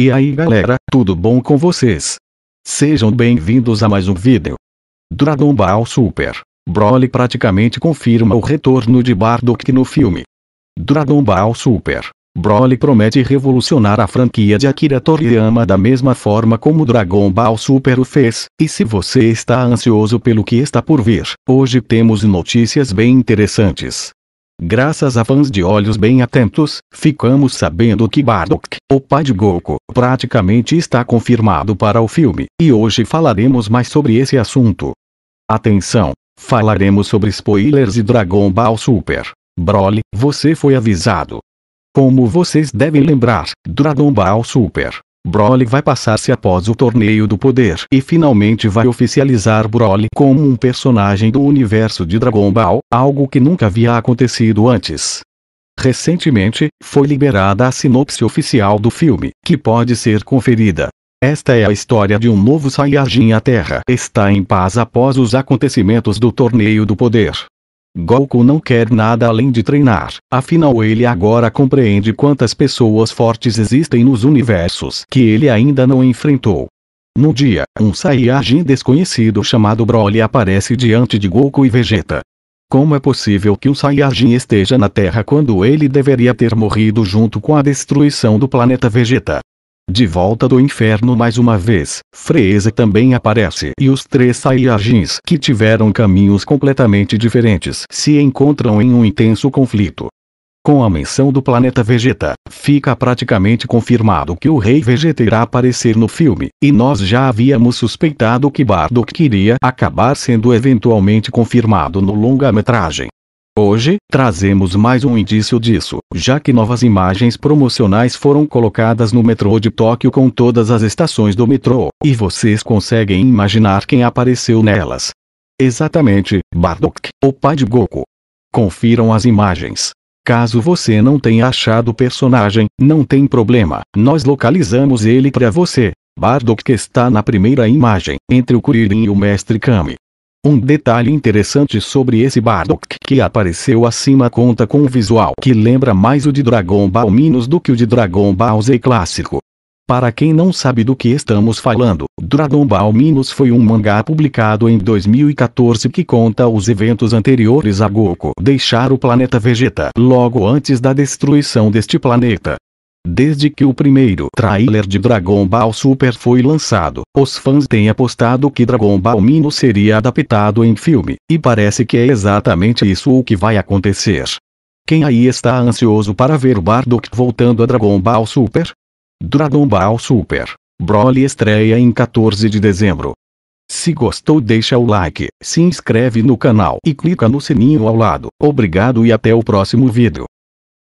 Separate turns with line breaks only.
E aí galera, tudo bom com vocês? Sejam bem-vindos a mais um vídeo. Dragon Ball Super. Broly praticamente confirma o retorno de Bardock no filme. Dragon Ball Super. Broly promete revolucionar a franquia de Akira Toriyama da mesma forma como Dragon Ball Super o fez, e se você está ansioso pelo que está por vir, hoje temos notícias bem interessantes. Graças a fãs de olhos bem atentos, ficamos sabendo que Bardock, o pai de Goku, praticamente está confirmado para o filme, e hoje falaremos mais sobre esse assunto. Atenção! Falaremos sobre spoilers e Dragon Ball Super. Broly, você foi avisado. Como vocês devem lembrar, Dragon Ball Super Broly vai passar-se após o Torneio do Poder e finalmente vai oficializar Broly como um personagem do universo de Dragon Ball, algo que nunca havia acontecido antes. Recentemente, foi liberada a sinopse oficial do filme, que pode ser conferida. Esta é a história de um novo Saiyajin. A Terra está em paz após os acontecimentos do Torneio do Poder. Goku não quer nada além de treinar, afinal ele agora compreende quantas pessoas fortes existem nos universos que ele ainda não enfrentou. No dia, um Saiyajin desconhecido chamado Broly aparece diante de Goku e Vegeta. Como é possível que um Saiyajin esteja na Terra quando ele deveria ter morrido junto com a destruição do planeta Vegeta? De volta do inferno mais uma vez, Freeza também aparece e os três Saiyajins que tiveram caminhos completamente diferentes se encontram em um intenso conflito. Com a menção do planeta Vegeta, fica praticamente confirmado que o Rei Vegeta irá aparecer no filme, e nós já havíamos suspeitado que Bardock queria acabar sendo eventualmente confirmado no longa-metragem. Hoje, trazemos mais um indício disso, já que novas imagens promocionais foram colocadas no metrô de Tóquio com todas as estações do metrô, e vocês conseguem imaginar quem apareceu nelas. Exatamente, Bardock, o pai de Goku. Confiram as imagens. Caso você não tenha achado o personagem, não tem problema, nós localizamos ele para você. Bardock está na primeira imagem, entre o Kuririn e o Mestre Kami. Um detalhe interessante sobre esse Bardock que apareceu acima conta com um visual que lembra mais o de Dragon Ball Minus do que o de Dragon Ball Z clássico. Para quem não sabe do que estamos falando, Dragon Ball Minus foi um mangá publicado em 2014 que conta os eventos anteriores a Goku deixar o planeta Vegeta logo antes da destruição deste planeta. Desde que o primeiro trailer de Dragon Ball Super foi lançado, os fãs têm apostado que Dragon Ball Mino seria adaptado em filme, e parece que é exatamente isso o que vai acontecer. Quem aí está ansioso para ver o Bardock voltando a Dragon Ball Super? Dragon Ball Super Broly estreia em 14 de dezembro. Se gostou deixa o like, se inscreve no canal e clica no sininho ao lado. Obrigado e até o próximo vídeo.